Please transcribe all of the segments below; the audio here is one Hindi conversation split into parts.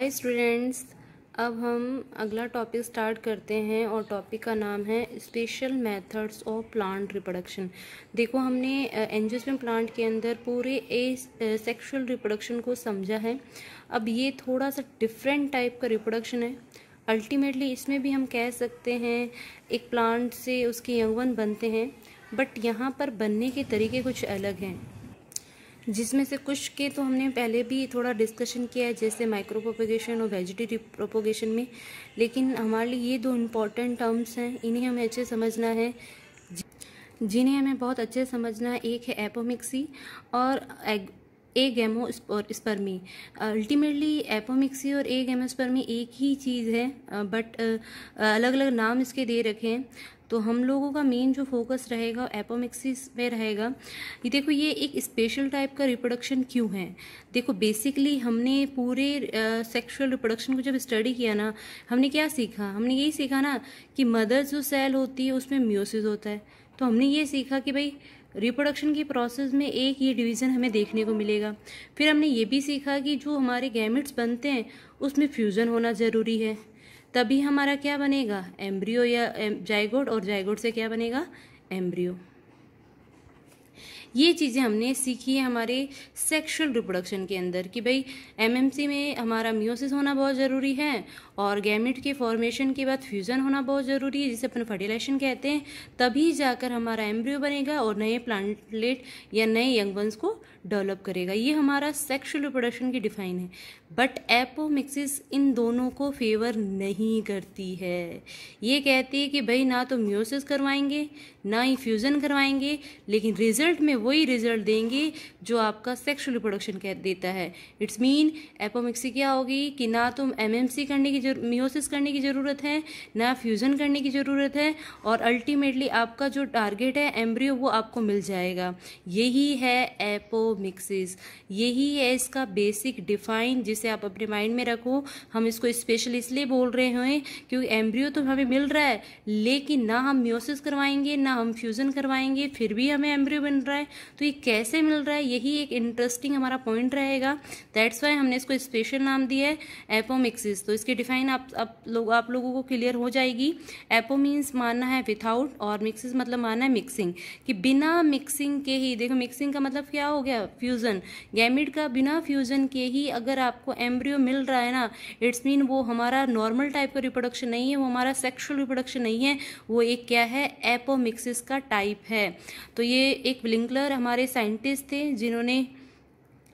हाय स्टूडेंट्स अब हम अगला टॉपिक स्टार्ट करते हैं और टॉपिक का नाम है special methods of plant reproduction देखो हमने एंजियोस्पर्म प्लांट के अंदर पूरे ए सेक्शुअल रिप्रोडक्शन को समझा है अब ये थोड़ा सा डिफरेंट टाइप का रिप्रोडक्शन है अल्टीमेटली इसमें भी हम कह सकते हैं एक प्लांट से उसके यंगवन बनते हैं बट यहाँ पर बनने के तरीके कुछ अलग हैं जिसमें से कुछ के तो हमने पहले भी थोड़ा डिस्कशन किया है जैसे माइक्रो प्रोपोगेशन और वेजिटेटिव प्रोपोगेशन में लेकिन हमारे लिए ये दो इम्पॉर्टेंट टर्म्स हैं इन्हें हमें अच्छे समझना है जिन्हें हमें बहुत अच्छे समझना है एक है एपोमिक्सी और agamospermy ultimately apomixis और ए गेमोस्पर्मी एक ही चीज़ है बट अलग अलग नाम इसके दे रखे हैं तो हम लोगों का मेन जो फोकस रहेगा एपोमिक्सिस में रहेगा ये देखो ये एक स्पेशल टाइप का रिप्रोडक्शन क्यों है देखो बेसिकली हमने पूरे सेक्सुअल रिप्रोडक्शन को जब स्टडी किया ना हमने क्या सीखा हमने यही सीखा ना कि मदर जो सेल होती है उसमें म्यूसिस होता है तो हमने ये सीखा कि भाई रिप्रोडक्शन की प्रोसेस में एक ये डिवीज़न हमें देखने को मिलेगा फिर हमने ये भी सीखा कि जो हमारे गैमिट्स बनते हैं उसमें फ्यूज़न होना ज़रूरी है तभी हमारा क्या बनेगा एम्ब्रियो या जायगोड और जायगोड से क्या बनेगा एम्ब्रियो ये चीज़ें हमने सीखी है हमारे सेक्शुअल रिप्रोडक्शन के अंदर कि भाई एमएमसी में हमारा म्यूसिस होना बहुत ज़रूरी है और गैमिट के फॉर्मेशन के बाद फ्यूज़न होना बहुत ज़रूरी है जिसे अपन फर्टिलाइजेशन कहते हैं तभी जाकर हमारा एम्ब्रियो बनेगा और नए प्लांटलेट या नए यंग वंस को डेवलप करेगा ये हमारा सेक्शुअल रिप्रोडक्शन की डिफाइन है बट एपोमिक्सिस इन दोनों को फेवर नहीं करती है ये कहती है कि भाई ना तो म्यूसिस करवाएंगे ना ही फ्यूज़न करवाएंगे लेकिन रिजल्ट में वही रिजल्ट देंगे जो आपका सेक्शुअल रिप्रोडक्शन कह देता है इट्स मीन एपोमिक्सी क्या होगी कि ना तुम एमएमसी करने की मियोसिस करने की ज़रूरत है ना फ्यूज़न करने की ज़रूरत है और अल्टीमेटली आपका जो टारगेट है एम्ब्रियो वो आपको मिल जाएगा यही है एपोमिक्सिस यही है इसका बेसिक डिफाइन जिसे आप अपने माइंड में रखो हम इसको स्पेशल इसलिए बोल रहे हैं क्योंकि एम्ब्रियो तो हमें मिल रहा है लेकिन ना हम म्योसिस करवाएंगे ना हम फ्यूज़न करवाएंगे फिर भी हमें एम्ब्रियो बन रहा है तो ये कैसे मिल रहा है यही एक इंटरेस्टिंग हमारा पॉइंट रहेगा दैट्स वाई हमने इसको स्पेशल नाम दिया है एपोमिक्सिस तो इसकी डिफाइन आप आप लोग आप लोगों को क्लियर हो जाएगी एपो मीन्स मानना है विथआउट और मिक्सिस मतलब मानना है मिक्सिंग कि बिना मिक्सिंग के ही देखो मिक्सिंग का मतलब क्या हो गया फ्यूज़न गैमिड का बिना फ्यूज़न के ही अगर आपको एम्ब्रियो मिल रहा है ना इट्स मीन वो हमारा नॉर्मल टाइप का रिप्रोडक्शन नहीं है वो हमारा सेक्शुअल रिप्रोडक्शन नहीं है वो एक क्या है एपोमिक्स सिक्स इसका टाइप है तो ये एक विलिंगलर हमारे साइंटिस्ट थे जिन्होंने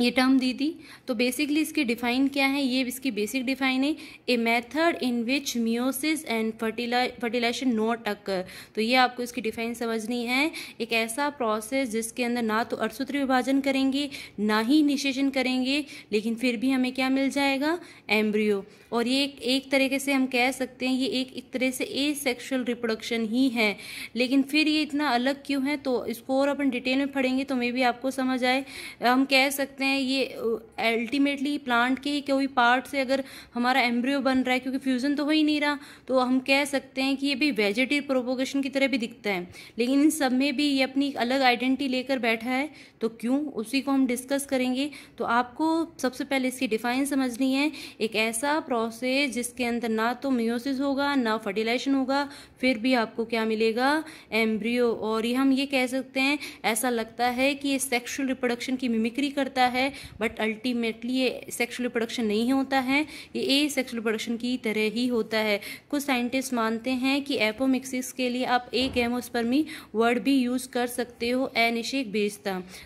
ये टर्म दी थी तो बेसिकली इसकी डिफाइन क्या है ये इसकी बेसिक डिफाइन है a method in which meiosis and fertilization not occur तो ये आपको इसकी डिफाइन समझनी है एक ऐसा प्रोसेस जिसके अंदर ना तो अर्थसूत्र विभाजन करेंगे ना ही निषेचन करेंगे लेकिन फिर भी हमें क्या मिल जाएगा एम्ब्रियो और ये एक, एक तरीके से हम कह सकते हैं ये एक एक तरह से ए सेक्शुअल रिप्रोडक्शन ही है लेकिन फिर ये इतना अलग क्यों है तो इसको और अपन डिटेल में पढ़ेंगे तो मे भी आपको समझ आए हम कह सकते सकते हैं ये अल्टीमेटली प्लांट के कोई पार्ट से अगर हमारा एम्ब्रियो बन रहा है क्योंकि फ्यूज़न तो हो ही नहीं रहा तो हम कह सकते हैं कि ये भी वेजेटिव प्रोपोगेशन की तरह भी दिखता है लेकिन इन सब में भी ये अपनी अलग आइडेंटिटी लेकर बैठा है तो क्यों उसी को हम डिस्कस करेंगे तो आपको सबसे पहले इसकी डिफाइन समझनी है एक ऐसा प्रोसेस जिसके अंदर ना तो मियोसिस होगा ना फर्टिलाइजेशन होगा फिर भी आपको क्या मिलेगा एम्ब्रियो और ये हम ये कह सकते हैं ऐसा लगता है कि ये सेक्शुअल रिप्रोडक्शन की मिमिक्री करता है है बट अल्टीमेटली ये सेक्शुअल प्रोडक्शन नहीं होता है ये ए सेक्शुअल प्रोडक्शन की तरह ही होता है कुछ साइंटिस्ट मानते हैं कि एपोमिक्सिस के लिए आप ए गैमोस्पर्मी वर्ड भी यूज़ कर सकते हो एनिशे एक बीज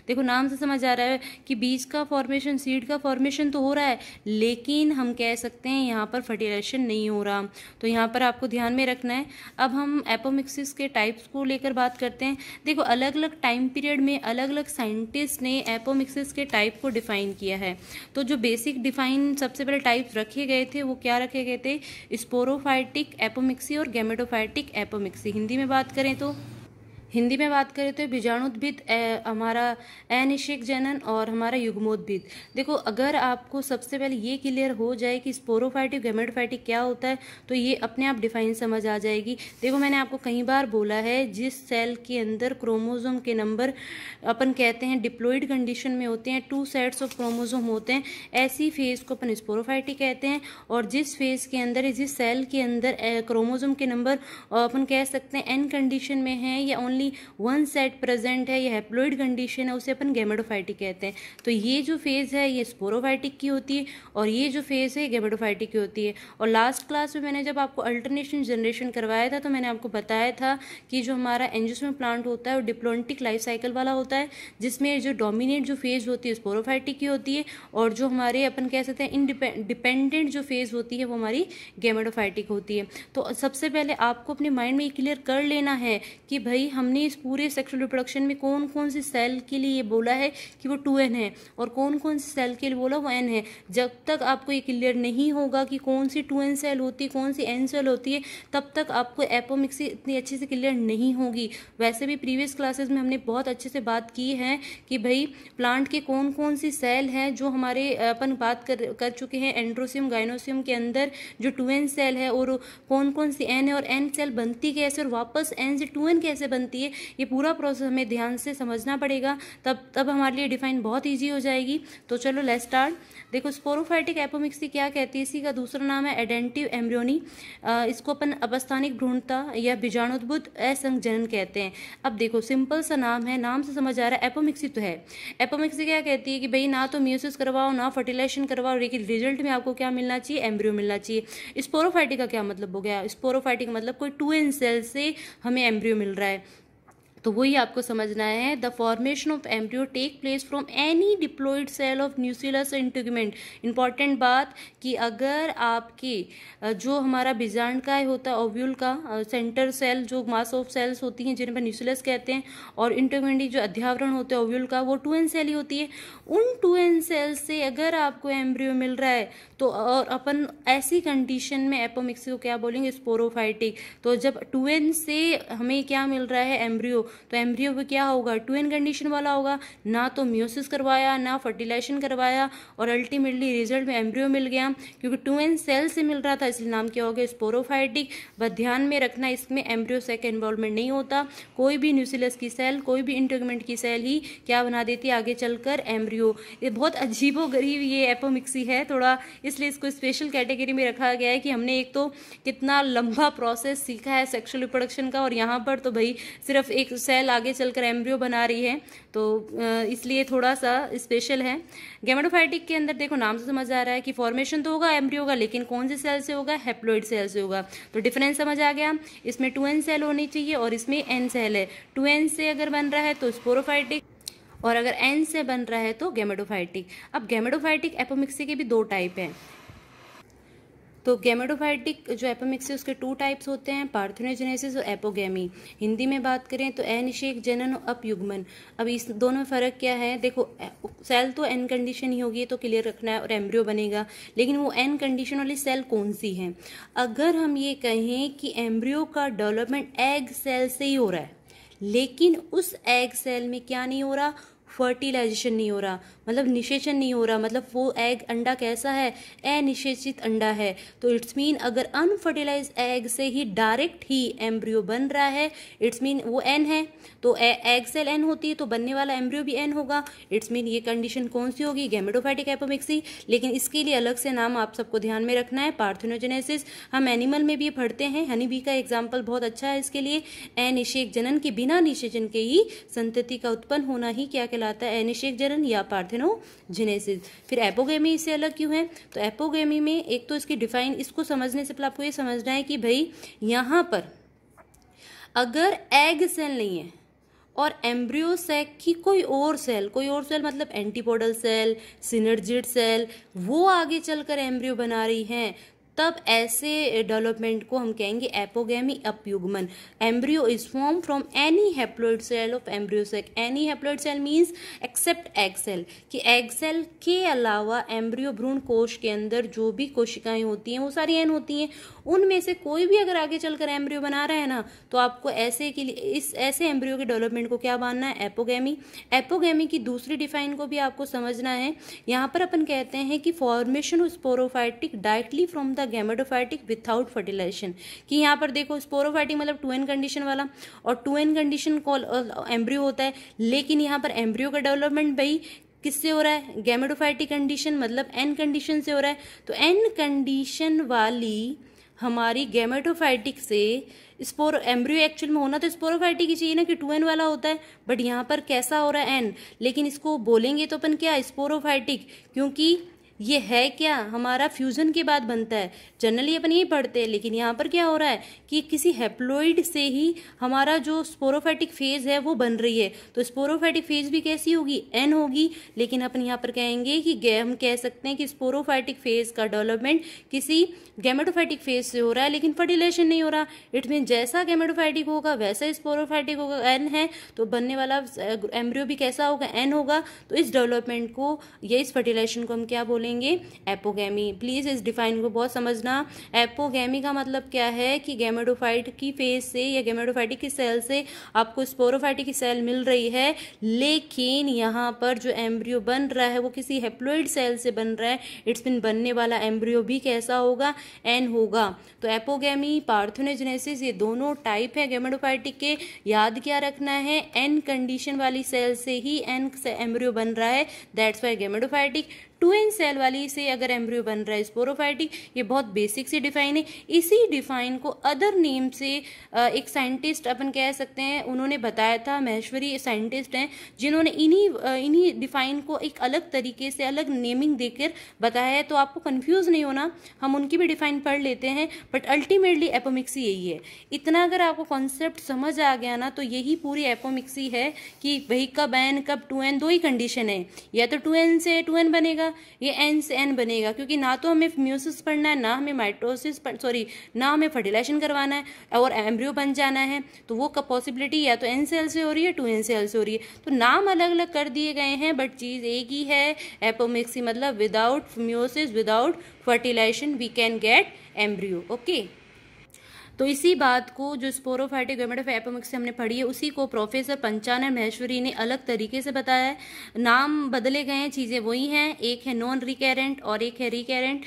देखो नाम से समझ आ रहा है कि बीज का फॉर्मेशन सीड का फॉर्मेशन तो हो रहा है लेकिन हम कह सकते हैं यहाँ पर फर्टिलाइजेशन नहीं हो रहा तो यहाँ पर आपको ध्यान में रखना है अब हम एपोमिक्सिस के टाइप्स को लेकर बात करते हैं देखो अलग अलग टाइम पीरियड में अलग अलग साइंटिस्ट ने एपोमिक्सिस के टाइप को डिफाइन किया है तो जो बेसिक डिफाइन सबसे पहले टाइप रखे गए थे वो क्या रखे गए थे स्पोरोफाइटिक एपोमिक्सी और गेमेटोफाइटिक एपोमिक्सी हिंदी में बात करें तो हिंदी में बात करें तो बीजाणुद्भिद हमारा अनिषेक जनन और हमारा युग्मोद्भिद देखो अगर आपको सबसे पहले ये क्लियर हो जाए कि स्पोरोफाइटिक गेमेटोफाइटिक क्या होता है तो ये अपने आप डिफाइन समझ आ जाएगी देखो मैंने आपको कई बार बोला है जिस सेल के अंदर क्रोमोजोम के नंबर अपन कहते हैं डिप्लोइड कंडीशन में होते हैं टू सेट्स ऑफ क्रोमोजोम होते हैं ऐसी फेज को अपन स्पोरोफाइटिक कहते हैं और जिस फेज के अंदर जिस सेल के अंदर क्रोमोजोम के नंबर अपन कह सकते हैं एन कंडीशन में है या only only one set present है ये हैप्लोइड कंडीशन है उसे अपन गेमेडोफाइटिक कहते हैं तो ये जो फेज़ है ये स्पोरोफाइटिक की होती है और ये जो फेज़ है गेमेडोफाइटिक की होती है और लास्ट क्लास में मैंने जब आपको अल्टरनेशन जनरेशन करवाया था तो मैंने आपको बताया था कि जो हमारा एंजोसमेंट प्लांट होता है वो डिप्लोटिक लाइफ साइकिल वाला होता है जिसमें जो डोमिनेट जो फेज़ होती है स्पोरोफाइटिक की होती है और जो हमारे अपन कह सकते हैं इनडिपेंडेंट जो फेज़ होती है वो हमारी गेमेडोफाइटिक होती है तो सबसे पहले आपको अपने माइंड में ये क्लियर कर लेना है कि भाई हम हमने इस पूरे सेक्सुअल रिप्रोडक्शन में कौन कौन सी सेल के लिए ये बोला है कि वो टू एन है और कौन कौन सी सेल के लिए बोला वो एन है जब तक आपको ये क्लियर नहीं होगा कि कौन सी टू एन सेल होती है कौन सी एन सेल होती है तब तक आपको एपोमिक्सी इतनी अच्छे से क्लियर नहीं होगी वैसे भी प्रीवियस क्लासेस में हमने बहुत अच्छे से बात की है कि भाई प्लांट के कौन कौन सी सेल हैं जो हमारे अपन बात कर कर चुके हैं एंड्रोसियम गाइनोसियम के अंदर जो टू एन सेल है और कौन कौन सी एन है और एन सेल बनती कैसे और वापस एन से टू एन कैसे बनती जाती है ये पूरा प्रोसेस हमें ध्यान से समझना पड़ेगा तब तब हमारे लिए डिफाइन बहुत ईजी हो जाएगी तो चलो लेस स्टार्ट देखो स्पोरोफाइटिक एपोमिक्सी क्या कहती है इसी का दूसरा नाम है एडेंटिव एम्ब्रियोनी इसको अपन अपस्थानिक भ्रूणता या बीजाणुद्भुत जनन कहते हैं अब देखो सिंपल सा नाम है नाम से समझ आ रहा है एपोमिक्सी तो है एपोमिक्सी क्या कहती है कि भाई ना तो म्यूसिस करवाओ ना फर्टिलाइजेशन करवाओ लेकिन रिजल्ट में आपको क्या मिलना चाहिए एम्ब्रियो मिलना चाहिए स्पोरोफाइटिक का क्या मतलब हो गया स्पोरोफाइटिक मतलब कोई टू एन सेल से हमें एम्ब्रियो मिल रहा है तो वही आपको समझना है the formation of embryo take place from any diploid cell of nucellus integument important बात कि अगर आपके जो हमारा बिजांडकाय होता है ओव्यूल का सेंटर सेल जो मास ऑफ सेल्स होती हैं जिन्हें न्यूसिलस कहते हैं और इंटूगमेंट जो अध्यावरण होते हैं ओव्यूल का वो टू एन सेल ही होती है उन टू एन सेल से अगर आपको एम्ब्रियो मिल रहा है तो और अपन ऐसी कंडीशन में एपोमिक्स को क्या बोलेंगे स्पोरोफाइटिक तो जब टू एन से हमें क्या मिल रहा है एम्ब्रियो तो एम्ब्रियो पे क्या होगा टू एन कंडीशन वाला होगा ना तो म्यूसिस करवाया ना फर्टिलाइजेशन करवाया और अल्टीमेटली रिजल्ट में एम्ब्रियो मिल गया क्योंकि टू एन सेल से मिल रहा था इसलिए नाम क्या हो गया स्पोरोफाइटिक बस ध्यान में रखना इसमें एम्ब्रियो सेक इन्वॉल्वमेंट नहीं होता कोई भी न्यूसिलस की सेल कोई भी इंटोगमेंट की सेल ही क्या बना देती है आगे चलकर एम्ब्रियो ये बहुत अजीबो गरीब ये एपोमिक्सी है थोड़ा इसलिए इसको स्पेशल कैटेगरी में रखा गया है कि हमने एक तो कितना लंबा प्रोसेस सीखा है सेक्सुअल रिप्रोडक्शन का और यहाँ पर तो भाई सिर्फ एक सेल आगे चलकर एम्ब्रियो बना रही है तो इसलिए थोड़ा सा स्पेशल है गेमेटोफाइटिक के अंदर देखो नाम से समझ आ रहा है कि फॉर्मेशन तो होगा एम्ब्रियो का लेकिन कौन से सेल से होगा हेप्लोइड सेल से होगा तो डिफरेंस समझ आ गया इसमें टू एन सेल होनी चाहिए और इसमें एन सेल है टू एन से अगर बन रहा है तो स्पोरोफाइटिक और अगर एन से बन रहा है तो गेमेटोफाइटिक अब गेमेटोफाइटिक एपोमिक्सी के भी दो टाइप हैं तो गैमेडोफाइटिक जो एपोमिक्स है उसके टू टाइप्स होते हैं पार्थोनोजेनेसिस और एपोगेमी हिंदी में बात करें तो अनिषेक जनन और अपयुग्मन अब इस दोनों में फ़र्क क्या है देखो सेल तो एन कंडीशन ही होगी तो क्लियर रखना है और एम्ब्रियो बनेगा लेकिन वो एन कंडीशन वाली सेल कौन सी है अगर हम ये कहें कि एम्ब्रियो का डेवलपमेंट एग सेल से ही हो रहा है लेकिन उस एग सेल में क्या नहीं हो रहा फर्टिलाइजेशन नहीं हो रहा मतलब निषेचन नहीं हो रहा मतलब वो एग अंडा कैसा है अनिषेचित अंडा है तो इट्स मीन अगर अनफर्टिलाइज एग से ही डायरेक्ट ही एम्ब्रियो बन रहा है इट्स मीन वो एन है तो एग सेल एन होती है तो बनने वाला एम्ब्रियो भी एन होगा इट्स मीन ये कंडीशन कौन सी होगी गैमेडोफाइटिक एपोमिक्सी लेकिन इसके लिए अलग से नाम आप सबको ध्यान में रखना है पार्थिनोजेनेसिस हम एनिमल में भी पढ़ते हैं हनी बी का एग्जाम्पल बहुत अच्छा है इसके लिए अनिषेक जनन के बिना निषेचन के ही संतति का उत्पन्न होना ही क्या कहला आता है एनिशेक जरन या पार्थेनो जिनेसिस फिर एपोगेमी इससे अलग क्यों है तो एपोगेमी में एक तो इसकी डिफाइन इसको समझने से पहले आपको ये समझना है कि भाई यहाँ पर अगर एग सेल नहीं है और एम्ब्रियो सेक की कोई और सेल कोई और सेल मतलब एंटीपोडल सेल सिनर्जिड सेल वो आगे चलकर एम्ब्रियो बना रही हैं तब ऐसे डेवलपमेंट को हम कहेंगे एपोगेमी अपयुगमन embryo is form from any haploid cell of sac any haploid cell means except egg cell कि एग सेल के अलावा एम्ब्रियो भ्रूण कोश के अंदर जो भी कोशिकाएं होती हैं वो सारी एन होती हैं उनमें से कोई भी अगर आगे चलकर एम्ब्रियो बना रहा है ना तो आपको ऐसे के लिए इस ऐसे एम्ब्रियो के डेवलपमेंट को क्या मानना है एपोगेमी एपोगेमी की दूसरी डिफाइन को भी आपको समझना है यहाँ पर अपन कहते हैं कि formation of sporophytic directly from the gametophytic without fertilization कि यहाँ पर देखो स्पोरोफाइटिक मतलब टू एन कंडीशन वाला और two n condition call embryo होता है लेकिन यहाँ पर एम्ब्रियो का डेवलपमेंट भाई किससे हो रहा है गैमेटोफाइटिक कंडीशन मतलब एन कंडीशन से हो रहा है तो एन कंडीशन वाली हमारी गैमेटोफाइटिक से स्पोर एम्ब्रियो एक्चुअल में होना तो स्पोरोफाइटिक ही चाहिए ना कि टू एन वाला होता है बट यहाँ पर कैसा हो रहा है एन लेकिन इसको बोलेंगे तो अपन क्या स्पोरोफाइटिक क्योंकि ये है क्या हमारा फ्यूज़न के बाद बनता है जनरली अपन ये पढ़ते हैं लेकिन यहाँ पर क्या हो रहा है कि किसी हेप्लोइड से ही हमारा जो स्पोरोफेटिक फेज़ है वो बन रही है तो स्पोरोफेटिक फेज़ भी कैसी होगी एन होगी लेकिन अपन यहाँ पर कहेंगे कि हम कह सकते हैं कि स्पोरोफेटिक फेज़ का डेवलपमेंट किसी गेमेटोफेटिक फेज़ से हो रहा है लेकिन फर्टिलेशन नहीं हो रहा इट मीन जैसा गेमेटोफेटिक होगा वैसा स्पोरोफेटिक होगा एन है तो बनने वाला एम्ब्रियो भी कैसा होगा एन होगा तो इस डेवलपमेंट को या इस फर्टिलाइजेशन को हम क्या बोलेंगे बोलेंगे एपोगैमी प्लीज़ इस डिफाइन को बहुत समझना एपोगैमी का मतलब क्या है कि गैमेडोफाइट की फेज से या गैमेडोफाइटिक की सेल से आपको स्पोरोफाइटिक की सेल मिल रही है लेकिन यहाँ पर जो एम्ब्रियो बन रहा है वो किसी हेप्लोइड सेल से बन रहा है इट्स बिन बनने वाला एम्ब्रियो भी कैसा होगा एन होगा तो एपोगैमी पार्थोनेजनेसिस ये दोनों टाइप है गेमेडोफाइटिक के याद क्या रखना है एन कंडीशन वाली सेल से ही एन से एम्ब्रियो बन रहा है that's why gametophytic two n cell वाली से अगर एम्ब्रियो बन रहा है स्पोरोफाइटिक ये बहुत बेसिक से डिफाइन है इसी डिफाइन को अदर नेम से एक साइंटिस्ट अपन कह सकते हैं उन्होंने बताया था महेश्वरी साइंटिस्ट हैं जिन्होंने इन्हीं इन्हीं डिफाइन को एक अलग तरीके से अलग नेमिंग देकर बताया है तो आपको कन्फ्यूज़ नहीं होना हम उनकी भी डिफाइन पढ़ लेते हैं बट अल्टीमेटली एपोमिक्सी यही है इतना अगर आपको कॉन्सेप्ट समझ आ गया ना तो यही पूरी एपोमिक्सी है कि भाई कब एन कब टू एन दो ही कंडीशन है या तो टू एन से टू एन बनेगा बनेगा ये एन से एन बनेगा क्योंकि ना तो हमें म्यूसिस पढ़ना है ना हमें माइटोसिस सॉरी ना हमें फर्टिलाइजेशन करवाना है और एम्ब्रियो बन जाना है तो वो का पॉसिबिलिटी या तो एन सेल से हो रही है टू एन सेल से हो रही है तो नाम अलग अलग कर दिए गए हैं बट चीज़ एक ही है एपोमिक्सी मतलब without meiosis without fertilization we can get embryo okay तो इसी बात को जो स्पोरोफाइटिक गवर्नमेंट ऑफ एपोमिक्स से हमने पढ़ी है उसी को प्रोफेसर पंचान महेश्वरी ने अलग तरीके से बताया है नाम बदले गए हैं चीज़ें वही हैं एक है नॉन रिकेरेंट और एक है रिकेरेंट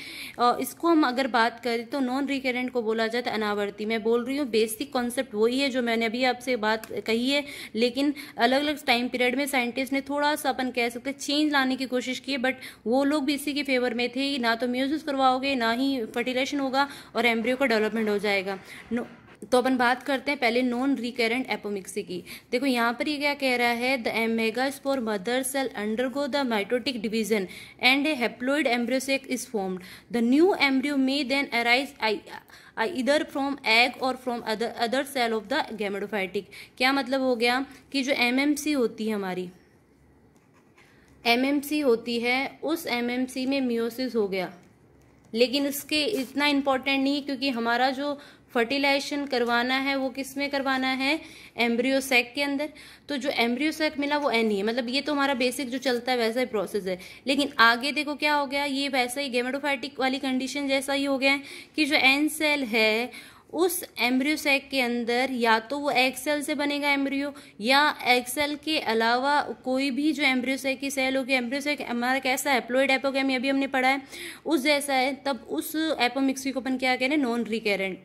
और इसको हम अगर बात करें तो नॉन रिकेरेंट को बोला जाता है अनावर्ती मैं बोल रही हूँ बेसिक कॉन्सेप्ट वही है जो मैंने अभी आपसे बात कही है लेकिन अलग अलग टाइम पीरियड में साइंटिस्ट ने थोड़ा सा अपन कह सकते चेंज लाने की कोशिश की है बट वो लोग भी इसी के फेवर में थे ना तो म्यूजिस करवाओगे ना ही फर्टिलाइजेशन होगा और एम्ब्रियो का डेवलपमेंट हो जाएगा नो तो अपन बात करते हैं पहले नॉन रिकेरेंट एपोमिक्सी की देखो यहाँ पर ये क्या कह रहा है the megaspore mother cell undergo the mitotic division and a haploid embryo sac is formed the new embryo may then arise either from egg और from other other cell of the gametophytic क्या मतलब हो गया कि जो एमएमसी होती है हमारी एमएमसी होती है उस एमएमसी में म्योसिस हो गया लेकिन इसके इतना इम्पोर्टेंट नहीं है क्योंकि हमारा जो फर्टिलाइजेशन करवाना है वो किस में करवाना है एम्ब्रियो सेक के अंदर तो जो एम्ब्रियो सेक मिला वो एन ही e है मतलब ये तो हमारा बेसिक जो चलता है वैसा ही प्रोसेस है लेकिन आगे देखो क्या हो गया ये वैसा ही गेमेटोफाइटिक वाली कंडीशन जैसा ही हो गया है कि जो एन सेल है उस एम्ब्रियो सेक के अंदर या तो वो एग सेल से बनेगा एम्ब्रियो या एग सेल के अलावा कोई भी जो एम्ब्रियो सेक की सेल होगी एम्ब्रियो सेक हमारा कैसा एप्लोइड प्लोइड एपोगेमी अभी हमने पढ़ा है उस जैसा है तब उस एपोमिक्सी को अपन क्या कह रहे हैं नॉन रिकेरेंट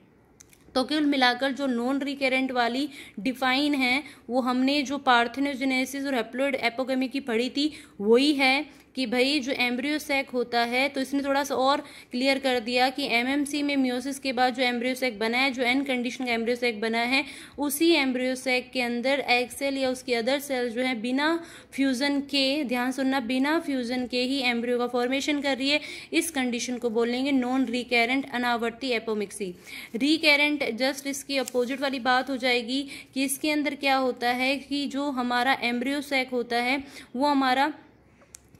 तो कुल मिलाकर जो नॉन रिकेरेंट वाली डिफाइन है वो हमने जो पार्थेनोजेनेसिस और हेप्लोइड एपोगेमी की पढ़ी थी वही है कि भाई जो एम्ब्रियो होता है तो इसने थोड़ा सा और क्लियर कर दिया कि एमएमसी में म्योसिस के बाद जो एम्ब्रियो बना है जो कंडीशन का एम्ब्रियो बना है उसी एम्ब्रियो के अंदर एग सेल या उसकी अदर सेल जो है बिना फ्यूज़न के ध्यान सुनना बिना फ्यूज़न के ही एम्ब्रियो का फॉर्मेशन कर रही है इस कंडीशन को बोलेंगे नॉन रिकेरेंट अनावर्ती एपोमिक्सी रिकेरेंट जस्ट इसकी अपोजिट वाली बात हो जाएगी कि इसके अंदर क्या होता है कि जो हमारा एम्ब्रियो होता है वो हमारा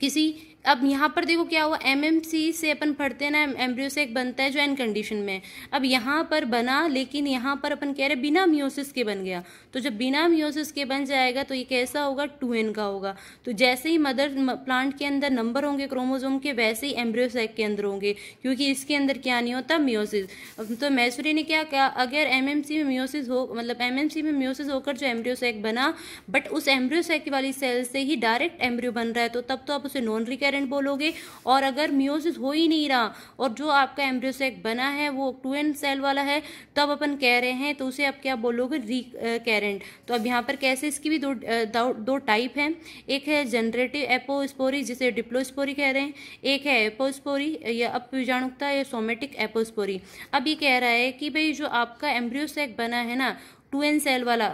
किसी अब यहाँ पर देखो क्या हुआ एम से अपन पढ़ते हैं ना एम्ब्रियो से एक बनता है जो एन कंडीशन में अब यहाँ पर बना लेकिन यहाँ पर अपन कह रहे बिना म्योसिस के बन गया तो जब बिना म्योसिस के बन जाएगा तो ये कैसा होगा टू एन का होगा तो जैसे ही मदर प्लांट के अंदर नंबर होंगे क्रोमोजोम के वैसे ही एम्ब्रियो सेक के अंदर होंगे क्योंकि इसके अंदर क्या नहीं होता म्योसिस तो मैसूरी ने क्या कहा अगर एम में म्योसिस हो मतलब एम में म्योसिस होकर जो एम्ब्रियो बना बट उस एम्ब्रियो वाली सेल से ही डायरेक्ट एम्ब्रियो बन रहा है तो तब तो आप उसे नॉन रिकेट करंट बोलोगे और अगर मियोसिस हो ही नहीं रहा और जो आपका एम्ब्रियोसेक बना है वो टू एंड सेल वाला है तब अपन कह रहे हैं तो उसे आप क्या बोलोगे री कैरेंट तो अब यहाँ पर कैसे इसकी भी दो दो, दो टाइप हैं एक है जनरेटिव एपोस्पोरी जिसे डिप्लोस्पोरी कह रहे हैं एक है एपोस्पोरी या अपीजाणुकता या सोमेटिक एपोस्पोरी अब ये कह रहा है कि भाई जो आपका एम्ब्रियोसेक बना है ना टू एन सेल वाला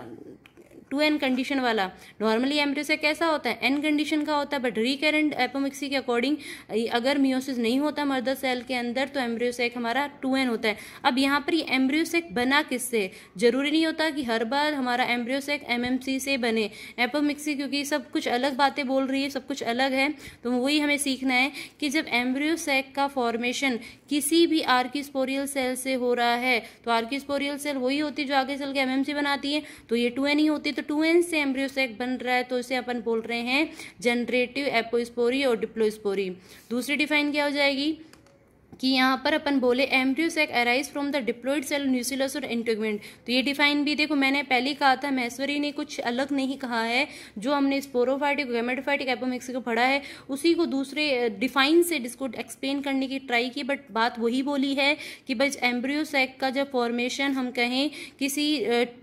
टू एन कंडीशन वाला नॉर्मली एम्ब्रियोसेक कैसा होता है एन कंडीशन का होता है बट रिकरेंट एपोमिक्सी के अकॉर्डिंग अगर मियोसिस नहीं होता मर्दर सेल के अंदर तो एम्ब्रियोसेक हमारा टू एन होता है अब यहाँ पर ये एम्ब्रियोसेक बना किससे जरूरी नहीं होता कि हर बार हमारा एम्ब्रियोसेक एमएमसी से बने एपोमिक्सी क्योंकि सब कुछ अलग बातें बोल रही है सब कुछ अलग है तो वही हमें सीखना है कि जब एम्ब्रियोसेक का फॉर्मेशन किसी भी आर्किस्पोरियल सेल से हो रहा है तो आर्किस्पोरियल सेल वही होती है जो आगे चल के एमएमसी बनाती है तो ये टू एन ही होती है तो टू एन से एम्ब्रियोसेक बन रहा है तो इसे अपन बोल रहे हैं जनरेटिव एपोस्पोरी और डिप्लोस्पोरी दूसरी डिफाइन क्या हो जाएगी कि यहाँ पर अपन बोले embryo sac arise from the diploid cell nucellus और इंटोगमेंट तो ये डिफाइन भी देखो मैंने पहले ही कहा था महेश्वरी ने कुछ अलग नहीं कहा है जो हमने स्पोरोफाइटिक गैमेटोफाइटिक एपोमिक्स को पढ़ा है उसी को दूसरे डिफाइन से जिसको एक्सप्लेन करने की ट्राई की बट बात वही बोली है कि बस एम्ब्रियोसेक का जब फॉर्मेशन हम कहें किसी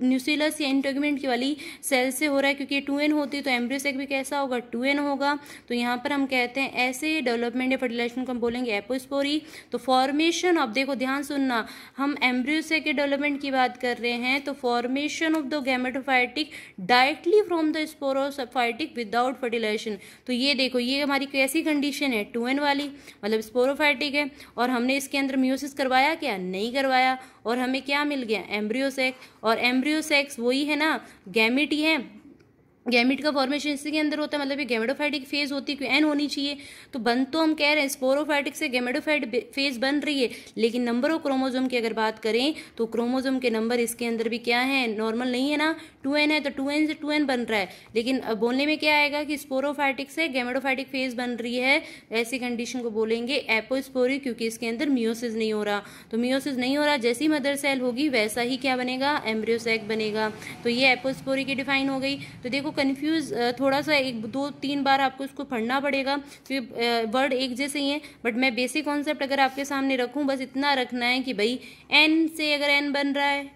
न्यूसिलस या इंटोगमेंट की वाली सेल से हो रहा है क्योंकि टू एन होती तो एम्ब्रियोसेक भी कैसा होगा टू एन होगा तो यहाँ पर हम कहते हैं ऐसे डेवलपमेंट या फर्टिलाइजेशन को हम बोलेंगे एपोस्पोरी तो फॉर्मेशन ऑफ देखो ध्यान सुनना हम एम्ब्रियोसे के डेवलपमेंट की बात कर रहे हैं तो formation of the gametophytic directly from the sporophytic without fertilization तो ये देखो ये हमारी कैसी कंडीशन है टू एन वाली मतलब स्पोरोफाइटिक है और हमने इसके अंदर म्यूसिस करवाया क्या नहीं करवाया और हमें क्या मिल गया एम्ब्रियोसेक और एम्ब्रियोसेक्स वही है ना गैमिटी है गैमिट का फॉर्मेशन इसी के अंदर होता है मतलब ये गैमेडोफाइटिक फेज होती है क्यों एन होनी चाहिए तो बन तो हम कह रहे हैं स्पोरोफाइटिक से गेमेडोफाइट फेज बन रही है लेकिन नंबर ऑफ क्रोमोजोम की अगर बात करें तो क्रोमोजोम के नंबर इसके अंदर भी क्या है नॉर्मल नहीं है ना टू एन है तो टू एन से टू एन बन रहा है लेकिन बोलने में क्या आएगा कि स्पोरोफाइटिक से गैमेडोफाइटिक फेज बन रही है ऐसी कंडीशन को बोलेंगे एपोस्पोरी क्योंकि इसके अंदर मियोसिस नहीं हो रहा तो मियोसिस नहीं हो रहा जैसी मदर सेल होगी वैसा ही क्या बनेगा एम्ब्रियोसैक बनेगा तो ये एपोस्पोरी की डिफाइन हो गई तो देखो कन्फ्यूज़ uh, थोड़ा सा एक दो तीन बार आपको इसको पढ़ना पड़ेगा क्योंकि वर्ड uh, एक जैसे ही है बट मैं बेसिक कॉन्सेप्ट अगर आपके सामने रखूँ बस इतना रखना है कि भाई एन से अगर एन बन रहा है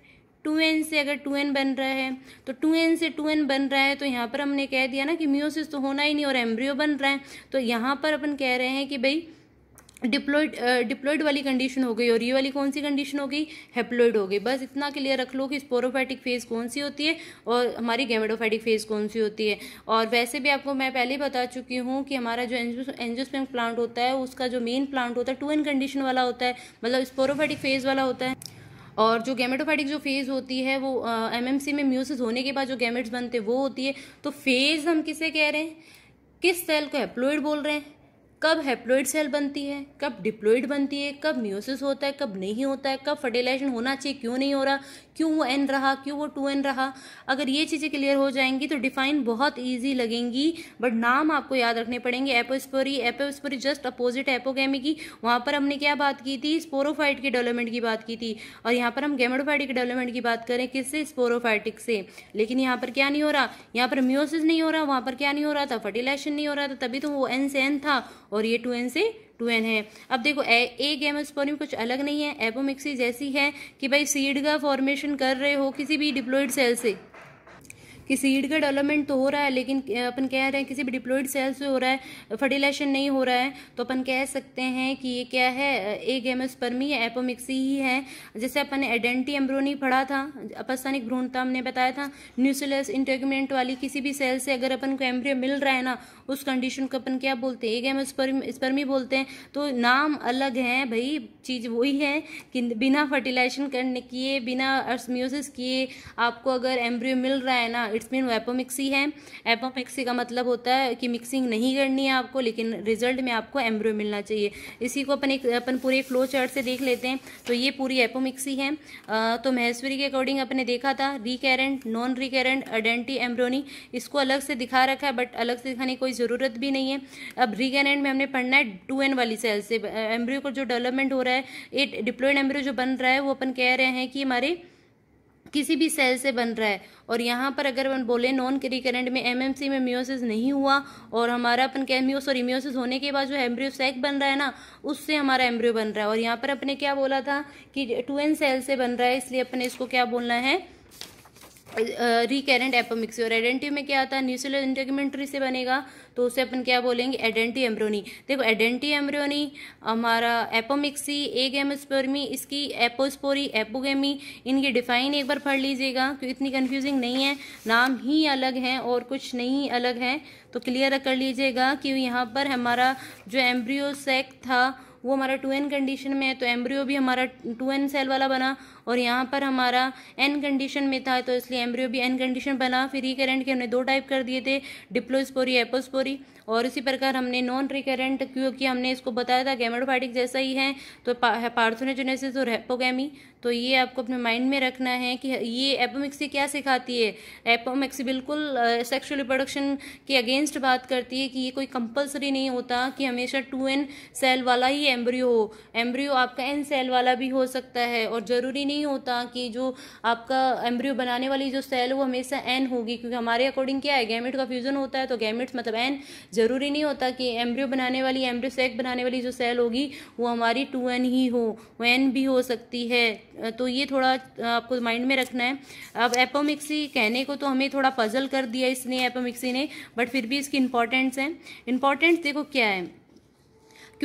टू एन से अगर टू एन बन रहा है तो टू एन से टू एन बन रहा है तो यहाँ पर हमने कह दिया ना कि म्यूसिस तो होना ही नहीं और एम्ब्रियो बन रहा है तो यहाँ पर अपन कह रहे हैं कि भाई डिप्लोइड डिप्लोइड uh, वाली कंडीशन हो गई और ये वाली कौन सी कंडीशन हो गई हेप्लोइड हो गई बस इतना क्लियर रख लो कि स्पोरोफाइटिक फेज कौन सी होती है और हमारी गैमेडोफाइटिक फेज कौन सी होती है और वैसे भी आपको मैं पहले ही बता चुकी हूँ कि हमारा जो एंजोस्पेम प्लांट होता है उसका जो मेन प्लांट होता है टू इन कंडीशन वाला होता है मतलब स्पोरोफाइटिक फेज वाला होता है और जो गैमेटोफाइटिक जो फेज़ होती है वो एमएमसी uh, में म्यूसिस होने के बाद जो गैमेट्स बनते हैं वो होती है तो फेज़ हम किसे कह रहे हैं किस सेल को हेप्लोइड बोल रहे हैं कब हैप्लोइड सेल बनती है कब डिप्लोइड बनती है कब म्यूसिस होता है कब नहीं होता है कब फर्टिलाइजेशन होना चाहिए क्यों नहीं हो रहा क्यों वो एन रहा क्यों वो टू एन रहा अगर ये चीज़ें क्लियर हो जाएंगी तो डिफाइन बहुत ईजी लगेंगी बट नाम आपको याद रखने पड़ेंगे apospory apospory just opposite apogamy की वहाँ पर हमने क्या बात की थी स्पोरोफाइट की डेवलपमेंट की बात की थी और यहाँ पर हम गेमेडोफाइट की डेवलपमेंट की बात करें किससे स्पोरोफाइटिक से लेकिन यहाँ पर क्या नहीं हो रहा यहाँ पर म्यूसिस नहीं हो रहा वहाँ पर क्या नहीं हो रहा था फर्टिलाइजेशन नहीं हो रहा था तभी तो वो एन से एन था और ये टू एन से टू एन है अब देखो ए ए गैमोस्पोरियम कुछ अलग नहीं है एपोमिक्सिस ऐसी है कि भाई सीड का फॉर्मेशन कर रहे हो किसी भी डिप्लोइड सेल से कि सीड का डेवलपमेंट तो हो रहा है लेकिन अपन कह रहे हैं किसी भी डिप्लोइड सेल से हो रहा है फर्टिलाइजेशन नहीं हो रहा है तो अपन कह सकते हैं कि ये क्या है ए गेमस्पर्मी या एपोमिक्सी ही है जैसे अपन ने एडेंटी एम्ब्रोनी पढ़ा था अपस्थानिक भ्रूणता हमने बताया था न्यूसिलस इंटेगमेंट वाली किसी भी सेल से अगर अपन को एम्ब्रियो मिल रहा है ना उस कंडीशन को अपन क्या बोलते हैं ए गेमस्पर्मी बोलते हैं तो नाम अलग हैं भाई चीज़ वही है कि बिना फर्टिलाइजेशन करने किए बिना अर्समियोसिस किए आपको अगर एम्ब्रियो मिल रहा है ना इट्स मीन एपोमिक्सी है एपोमिक्सी का मतलब होता है कि मिक्सिंग नहीं करनी है आपको लेकिन रिजल्ट में आपको एम्ब्रो मिलना चाहिए इसी को अपन एक अपन पूरे फ्लो चार्ट से देख लेते हैं तो ये पूरी एपोमिक्सी है तो महेश्वरी के अकॉर्डिंग अपने देखा था रिकेरेंट नॉन रिकेरेंट अडेंटी एम्ब्रोनी इसको अलग से दिखा रखा है बट अलग से दिखाने की कोई ज़रूरत भी नहीं है अब रिकेरेंट में हमने पढ़ना है टू एन वाली सेल से एम्ब्रियो का जो डेवलपमेंट हो रहा है एट डिप्लोइड एम्ब्रियो जो बन रहा है वो अपन कह रहे हैं कि हमारे किसी भी सेल से बन रहा है और यहाँ पर अगर अपन बोले नॉन रिकरेंट में एमएमसी में म्योसिस नहीं हुआ और हमारा अपन कैम्योस और इम्योसिस होने के बाद जो एम्ब्रियो सेक बन रहा है ना उससे हमारा एम्ब्रियो बन रहा है और यहाँ पर अपने क्या बोला था कि टू एन सेल से बन रहा है इसलिए अपने इसको क्या बोलना है रिकेरेंट एपोमिक्सी और एडेंटी में क्या आता है न्यूसिलर इंटेगमेंट्री से बनेगा तो उसे अपन क्या बोलेंगे एडेंटी एम्ब्रोनी देखो एडेंटी एम्ब्रोनी हमारा एपोमिक्सी एग गेमोस्पोरमी इसकी एपोस्पोरी एपोगेमी इनकी डिफाइन एक बार पढ़ लीजिएगा क्योंकि इतनी कन्फ्यूजिंग नहीं है नाम ही अलग हैं और कुछ नहीं अलग हैं तो क्लियर कर लीजिएगा कि यहाँ पर हमारा जो एम्ब्रियो सेक था वो हमारा टू एन कंडीशन में है तो एम्ब्रियो भी हमारा टू एन सेल वाला बना और यहाँ पर हमारा एन कंडीशन में था तो इसलिए एम्ब्रियो भी एन कंडीशन बना फिर रिकरेंट के हमने दो टाइप कर दिए थे डिप्लोस्पोरी एपोस्पोरी और इसी प्रकार हमने नॉन रिकरेंट क्योंकि हमने इसको बताया था गैमोडोफाइटिक जैसा ही है तो पार्थोनेजोनेसिस और हेपोगैमी तो ये आपको अपने माइंड में रखना है कि ये एपोमिक्सी क्या सिखाती है एपोमिक्सी बिल्कुल सेक्सुअल रिप्रोडक्शन के अगेंस्ट बात करती है कि ये कोई कंपलसरी नहीं होता कि हमेशा टू एन सेल वाला ही एम्ब्रियो हो एम्ब्रियो आपका एन सेल वाला भी हो सकता है और ज़रूरी नहीं नहीं होता कि जो आपका एम्ब्रियो बनाने वाली जो सेल वो हमेशा एन होगी क्योंकि हमारे अकॉर्डिंग क्या है गैमेट का फ्यूज़न होता है तो गैमेट्स मतलब एन ज़रूरी नहीं होता कि एम्ब्रियो बनाने वाली एम्ब्रियो सेक बनाने वाली जो सेल होगी वो हमारी टू एन ही हो वो एन भी हो सकती है तो ये थोड़ा आपको माइंड में रखना है अब एपोमिक्सी कहने को तो हमें थोड़ा पजल कर दिया इसने एपोमिक्सी ने बट फिर भी इसकी इंपॉर्टेंस है इंपॉर्टेंस देखो क्या है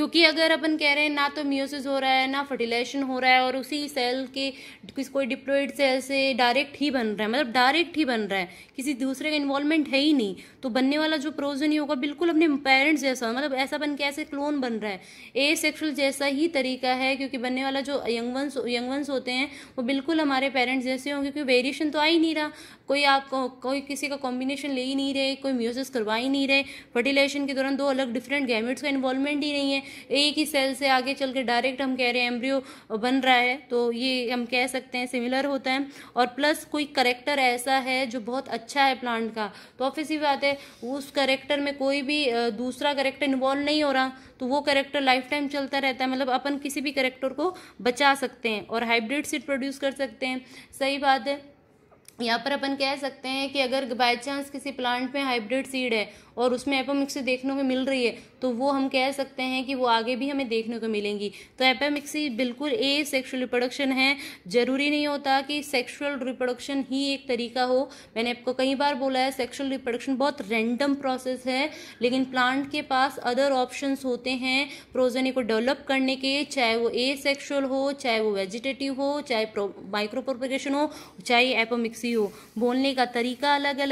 क्योंकि अगर अपन कह रहे हैं ना तो म्यूसिस हो रहा है ना फर्टिलाइजेशन हो रहा है और उसी सेल के किसी कोई डिप्लोइड सेल से डायरेक्ट ही बन रहा है मतलब डायरेक्ट ही बन रहा है किसी दूसरे का इन्वॉल्वमेंट है ही नहीं तो बनने वाला जो प्रोजन ही होगा बिल्कुल अपने पेरेंट्स जैसा मतलब ऐसा बन के ऐसे क्लोन बन रहा है ए सेक्शुअल जैसा ही तरीका है क्योंकि बनने वाला जो यंग वंस यंग वंस होते हैं वो बिल्कुल हमारे पेरेंट्स जैसे होंगे क्योंकि वेरिएशन तो आ ही नहीं रहा कोई आप को, कोई किसी का कॉम्बिनेशन ले ही नहीं रहे कोई म्यूजिस करवा ही नहीं रहे फर्टिलाइजेशन के दौरान दो अलग डिफरेंट गैमेट्स का इन्वॉल्वमेंट ही नहीं है एक ही सेल से आगे चल के डायरेक्ट हम कह रहे हैं एम्ब्रियो बन रहा है तो ये हम कह सकते हैं सिमिलर होता है और प्लस कोई करेक्टर ऐसा है जो बहुत अच्छा है प्लांट का तो ऑफिस ही बात है उस करेक्टर में कोई भी दूसरा करेक्टर इन्वॉल्व नहीं हो रहा तो वो करेक्टर लाइफ टाइम चलता रहता है मतलब अपन किसी भी करेक्टर को बचा सकते हैं और हाइब्रिड सीड प्रोड्यूस कर सकते हैं सही बात है यहाँ पर अपन कह सकते हैं कि अगर बाय चांस किसी प्लांट में हाइब्रिड सीड है और उसमें एपामिक्स देखने को मिल रही है तो वो हम कह सकते हैं कि वो आगे भी हमें देखने को मिलेंगी तो एपामिक्सी बिल्कुल ए सेक्शुअल रिप्रोडक्शन है ज़रूरी नहीं होता कि सेक्शुअल रिप्रोडक्शन ही एक तरीका हो मैंने आपको कई बार बोला है सेक्शुअल रिप्रोडक्शन बहुत रेंडम प्रोसेस है लेकिन प्लांट के पास अदर ऑप्शन होते हैं प्रोजनी को डेवलप करने के चाहे वो ए सेक्शुअल हो चाहे वो वेजिटेटिव हो चाहे माइक्रो हो चाहे एपामिक्सी सकती हो बोलने का तरीका अलग अलग